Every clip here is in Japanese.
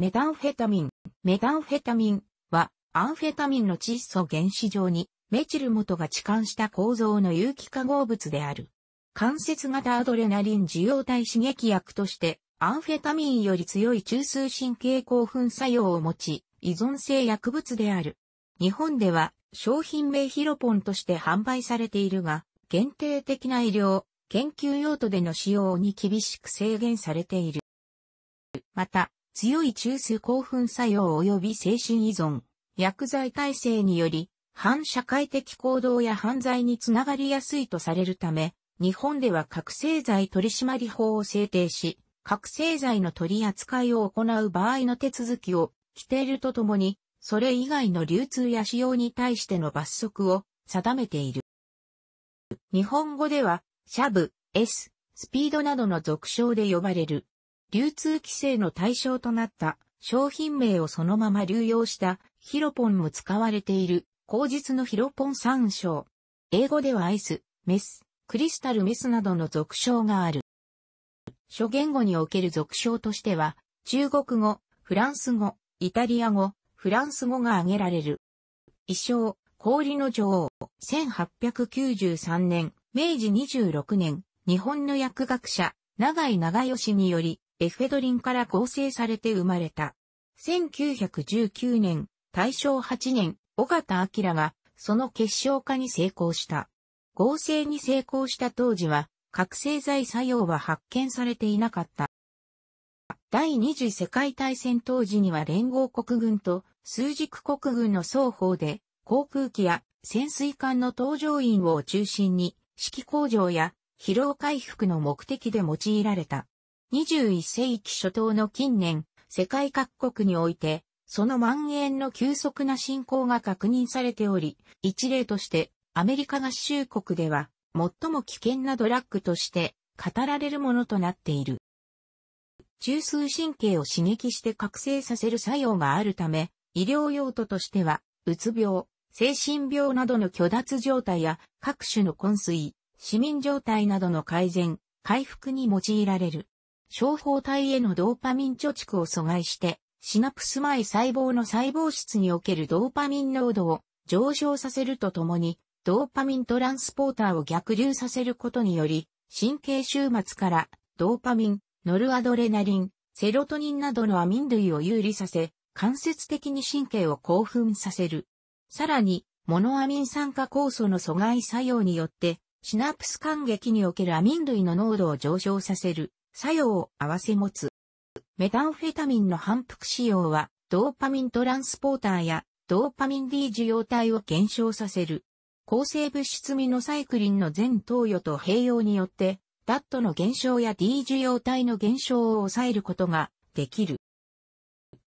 メタンフェタミン。メタンフェタミンは、アンフェタミンの窒素原子状に、メチル元が置換した構造の有機化合物である。関節型アドレナリン受容体刺激薬として、アンフェタミンより強い中枢神経興奮作用を持ち、依存性薬物である。日本では、商品名ヒロポンとして販売されているが、限定的な医療、研究用途での使用に厳しく制限されている。また、強い中枢興奮作用及び精神依存、薬剤耐性により、反社会的行動や犯罪につながりやすいとされるため、日本では覚醒剤取締法を制定し、覚醒剤の取り扱いを行う場合の手続きを規定るとともに、それ以外の流通や使用に対しての罰則を定めている。日本語では、シャブ、S、スピードなどの俗称で呼ばれる。流通規制の対象となった商品名をそのまま流用したヒロポンも使われている、口実のヒロポン参照。英語ではアイス、メス、クリスタルメスなどの俗称がある。諸言語における俗称としては、中国語、フランス語、イタリア語、フランス語が挙げられる。衣装、氷の女王、1893年、明治26年、日本の薬学者、長井長吉により、エフェドリンから構成されて生まれた。1919年、大正8年、小形明が、その結晶化に成功した。合成に成功した当時は、覚醒剤作用は発見されていなかった。第二次世界大戦当時には連合国軍と数軸国軍の双方で、航空機や潜水艦の搭乗員を中心に、指揮工場や疲労回復の目的で用いられた。21世紀初頭の近年、世界各国において、その蔓延の急速な進行が確認されており、一例として、アメリカ合衆国では、最も危険なドラッグとして語られるものとなっている。中枢神経を刺激して覚醒させる作用があるため、医療用途としては、うつ病、精神病などの虚脱状態や各種の昏睡、市民状態などの改善、回復に用いられる。小胞体へのドーパミン貯蓄を阻害して、シナプス前細胞の細胞質におけるドーパミン濃度を上昇させるとともに、ドーパミントランスポーターを逆流させることにより、神経終末からドーパミン、ノルアドレナリン、セロトニンなどのアミン類を有利させ、間接的に神経を興奮させる。さらに、モノアミン酸化酵素の阻害作用によって、シナプス感激におけるアミン類の濃度を上昇させる。作用を合わせ持つ。メタンフェタミンの反復使用は、ドーパミントランスポーターやドーパミン D 受容体を減少させる。抗生物質ミノサイクリンの全投与と併用によって、ダットの減少や D 受容体の減少を抑えることができる。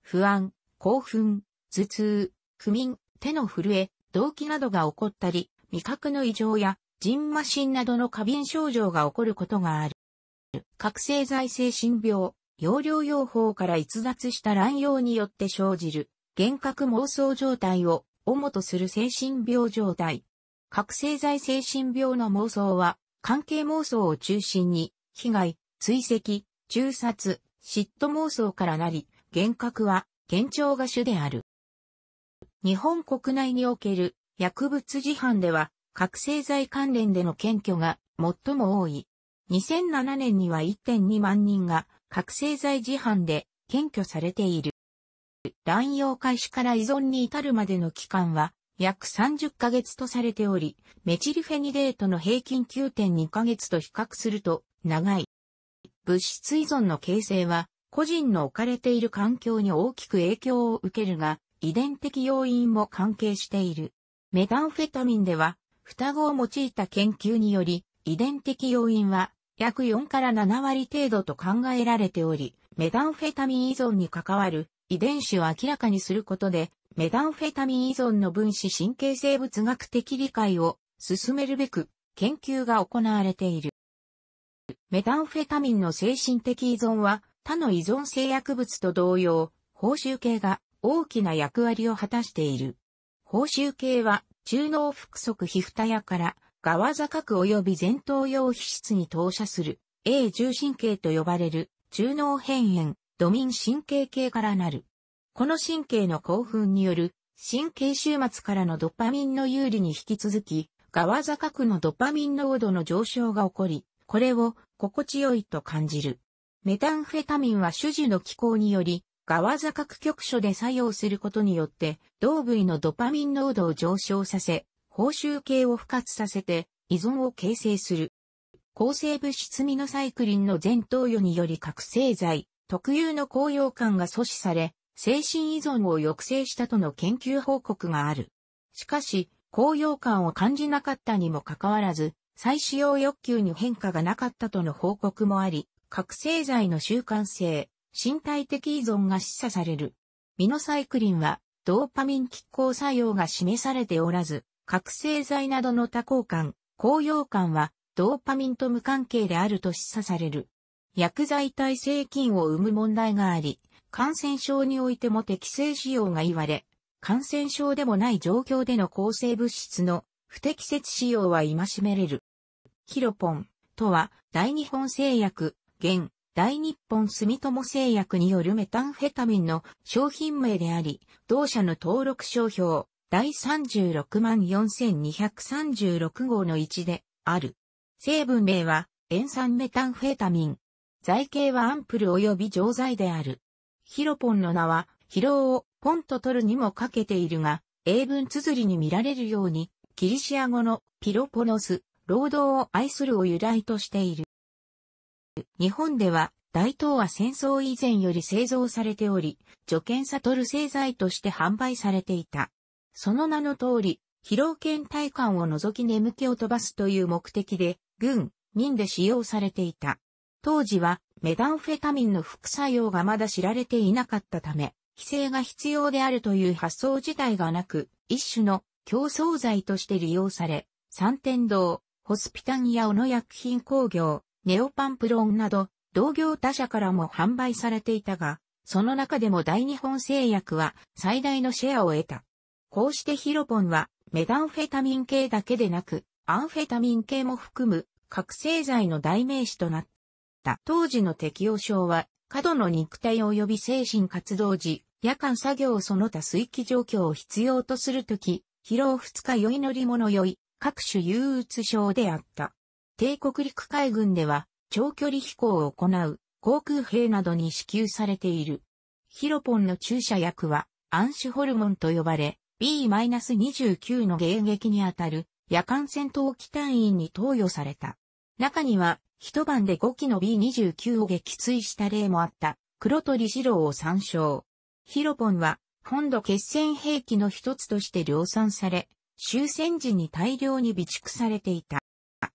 不安、興奮、頭痛、不眠、手の震え、動悸などが起こったり、味覚の異常や、人麻疹などの過敏症状が起こることがある。覚醒剤精神病、容量用法から逸脱した乱用によって生じる、幻覚妄想状態を主とする精神病状態。覚醒剤精神病の妄想は、関係妄想を中心に、被害、追跡、中殺、嫉妬妄想からなり、幻覚は、幻聴が主である。日本国内における薬物事犯では、覚醒剤関連での検挙が最も多い。2007年には1.2万人が覚醒剤自販で検挙されている。乱用開始から依存に至るまでの期間は約30ヶ月とされており、メチルフェニデートの平均9.2ヶ月と比較すると長い。物質依存の形成は個人の置かれている環境に大きく影響を受けるが、遺伝的要因も関係している。メタンフェタミンでは、双子を用いた研究により、遺伝的要因は約4から7割程度と考えられており、メタンフェタミン依存に関わる遺伝子を明らかにすることで、メタンフェタミン依存の分子神経生物学的理解を進めるべく研究が行われている。メタンフェタミンの精神的依存は他の依存性薬物と同様、報酬系が大きな役割を果たしている。報酬系は中脳腹側皮蓋ヤから側座角及び前頭葉皮質に投射する A 重神経と呼ばれる中脳辺縁、ドミン神経系からなる。この神経の興奮による神経終末からのドパミンの有利に引き続き、側座角のドパミン濃度の上昇が起こり、これを心地よいと感じる。メタンフェタミンは種々の気候により、側座角局所で作用することによって、同部位のドパミン濃度を上昇させ、報酬系を復活させて依存を形成する。抗生物質ミノサイクリンの全投与により覚醒剤、特有の高揚感が阻止され、精神依存を抑制したとの研究報告がある。しかし、高揚感を感じなかったにもかかわらず、再使用欲求に変化がなかったとの報告もあり、覚醒剤の習慣性、身体的依存が示唆される。ミノサイクリンは、ドーパミン拮抗作用が示されておらず、覚醒剤などの多幸感、高揚感はドーパミンと無関係であると示唆される。薬剤耐性菌を生む問題があり、感染症においても適正使用が言われ、感染症でもない状況での抗生物質の不適切使用は戒めれる。ヒロポンとは、大日本製薬、現、大日本住友製薬によるメタンフェタミンの商品名であり、同社の登録商標、第36万4236号の位置である。成分名は塩酸メタンフェタミン。材形はアンプル及び錠剤である。ヒロポンの名は疲労をポンと取るにもかけているが、英文綴りに見られるように、キリシア語のピロポノス、労働を愛するを由来としている。日本では大東亜戦争以前より製造されており、除検サトル製剤として販売されていた。その名の通り、疲労倦怠感を除き眠気を飛ばすという目的で、軍、民で使用されていた。当時は、メダンフェタミンの副作用がまだ知られていなかったため、規制が必要であるという発想自体がなく、一種の競争剤として利用され、三天堂、ホスピタンやオ野薬品工業、ネオパンプロンなど、同業他社からも販売されていたが、その中でも大日本製薬は最大のシェアを得た。こうしてヒロポンはメダンフェタミン系だけでなく、アンフェタミン系も含む覚醒剤の代名詞となった。当時の適応症は、過度の肉体及び精神活動時、夜間作業その他水気状況を必要とするとき、疲労二日酔い乗り物酔い、各種憂鬱症であった。帝国陸海軍では、長距離飛行を行う、航空兵などに支給されている。ヒロポンの注射薬は、アンシュホルモンと呼ばれ、B-29 の迎撃にあたる夜間戦闘機隊員に投与された。中には一晩で5機の B-29 を撃墜した例もあった。黒鳥二郎を参照。ヒロポンは本土決戦兵器の一つとして量産され、終戦時に大量に備蓄されていた。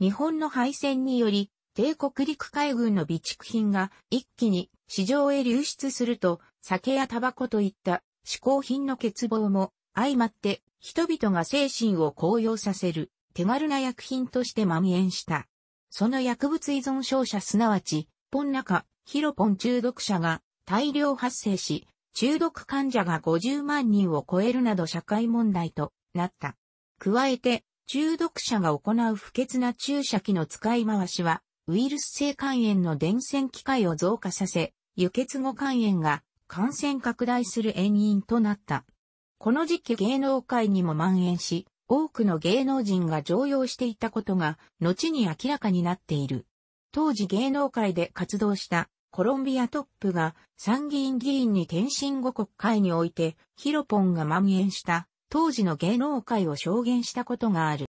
日本の敗戦により、帝国陸海軍の備蓄品が一気に市場へ流出すると、酒やタバコといった嗜好品の欠乏も相まって、人々が精神を高揚させる、手軽な薬品として蔓延した。その薬物依存症者すなわち、ポン中、ヒロポン中毒者が大量発生し、中毒患者が50万人を超えるなど社会問題となった。加えて、中毒者が行う不潔な注射器の使い回しは、ウイルス性肝炎の伝染機会を増加させ、輸血後肝炎が感染拡大する遠因となった。この時期芸能界にも蔓延し、多くの芸能人が常用していたことが、後に明らかになっている。当時芸能界で活動したコロンビアトップが参議院議員に転身後国会においてヒロポンが蔓延した当時の芸能界を証言したことがある。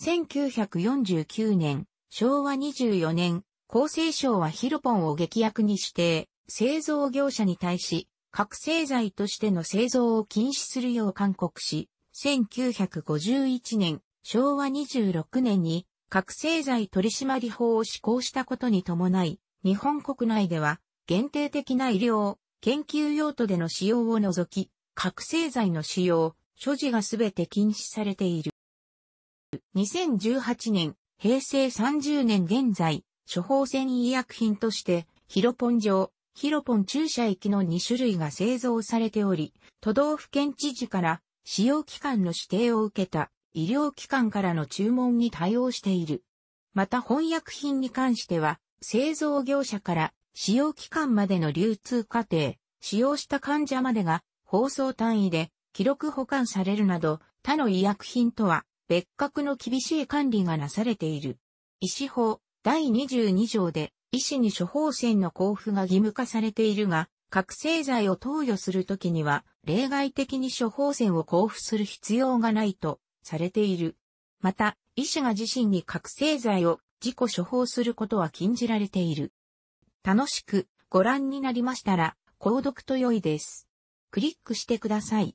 1949年、昭和24年、厚生省はヒロポンを劇薬に指定、製造業者に対し覚醒剤としての製造を禁止するよう勧告し、1951年、昭和26年に覚醒剤取締法を施行したことに伴い、日本国内では限定的な医療、研究用途での使用を除き、覚醒剤の使用、所持がすべて禁止されている。2018年、平成30年現在、処方箋医薬品として、ヒロポン状、ヒロポン注射駅の2種類が製造されており、都道府県知事から使用期間の指定を受けた医療機関からの注文に対応している。また翻訳品に関しては、製造業者から使用期間までの流通過程、使用した患者までが放送単位で記録保管されるなど、他の医薬品とは別格の厳しい管理がなされている。医師法第22条で医師に処方箋の交付が義務化されているが、覚醒剤を投与するときには、例外的に処方箋を交付する必要がないとされている。また、医師が自身に覚醒剤を自己処方することは禁じられている。楽しくご覧になりましたら、購読と良いです。クリックしてください。